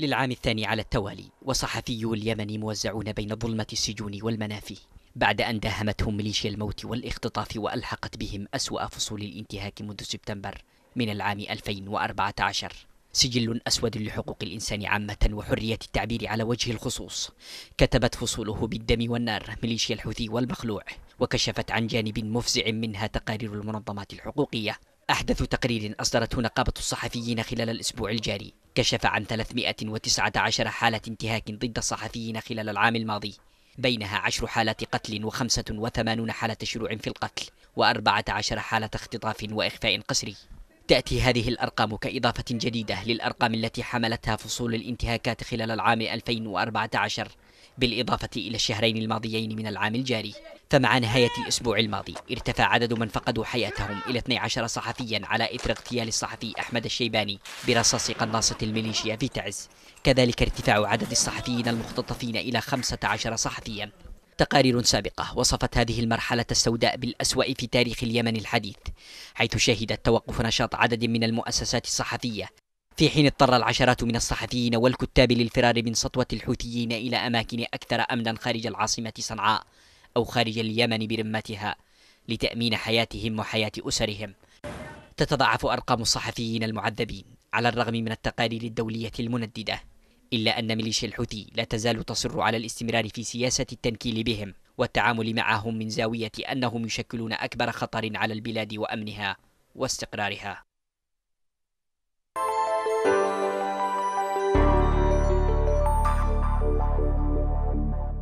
للعام الثاني على التوالي وصحفيو اليمن موزعون بين ظلمة السجون والمنافي بعد أن داهمتهم ميليشيا الموت والاختطاف وألحقت بهم أسوأ فصول الانتهاك منذ سبتمبر من العام 2014 سجل أسود لحقوق الإنسان عامة وحرية التعبير على وجه الخصوص كتبت فصوله بالدم والنار ميليشيا الحوثي والمخلوع وكشفت عن جانب مفزع منها تقارير المنظمات الحقوقية أحدث تقرير أصدرته نقابة الصحفيين خلال الأسبوع الجاري كشف عن 319 حالة انتهاك ضد الصحفيين خلال العام الماضي بينها 10 حالات قتل و85 حالة شروع في القتل و14 حالة اختطاف وإخفاء قسري تأتي هذه الأرقام كإضافة جديدة للأرقام التي حملتها فصول الانتهاكات خلال العام 2014 بالإضافة إلى الشهرين الماضيين من العام الجاري فمع نهاية الأسبوع الماضي ارتفع عدد من فقدوا حياتهم إلى 12 صحفيا على إثر اغتيال الصحفي أحمد الشيباني برصاص قناصة الميليشيا في تعز كذلك ارتفاع عدد الصحفيين المختطفين إلى 15 صحفيا تقارير سابقة وصفت هذه المرحلة السوداء بالأسوأ في تاريخ اليمن الحديث حيث شهدت توقف نشاط عدد من المؤسسات الصحفية في حين اضطر العشرات من الصحفيين والكتاب للفرار من سطوة الحوثيين إلى أماكن أكثر أمنا خارج العاصمة صنعاء أو خارج اليمن برمتها لتأمين حياتهم وحياة أسرهم تتضاعف أرقام الصحفيين المعذبين على الرغم من التقارير الدولية المنددة إلا أن ميليشيا الحوثي لا تزال تصر على الاستمرار في سياسة التنكيل بهم والتعامل معهم من زاوية أنهم يشكلون أكبر خطر على البلاد وأمنها واستقرارها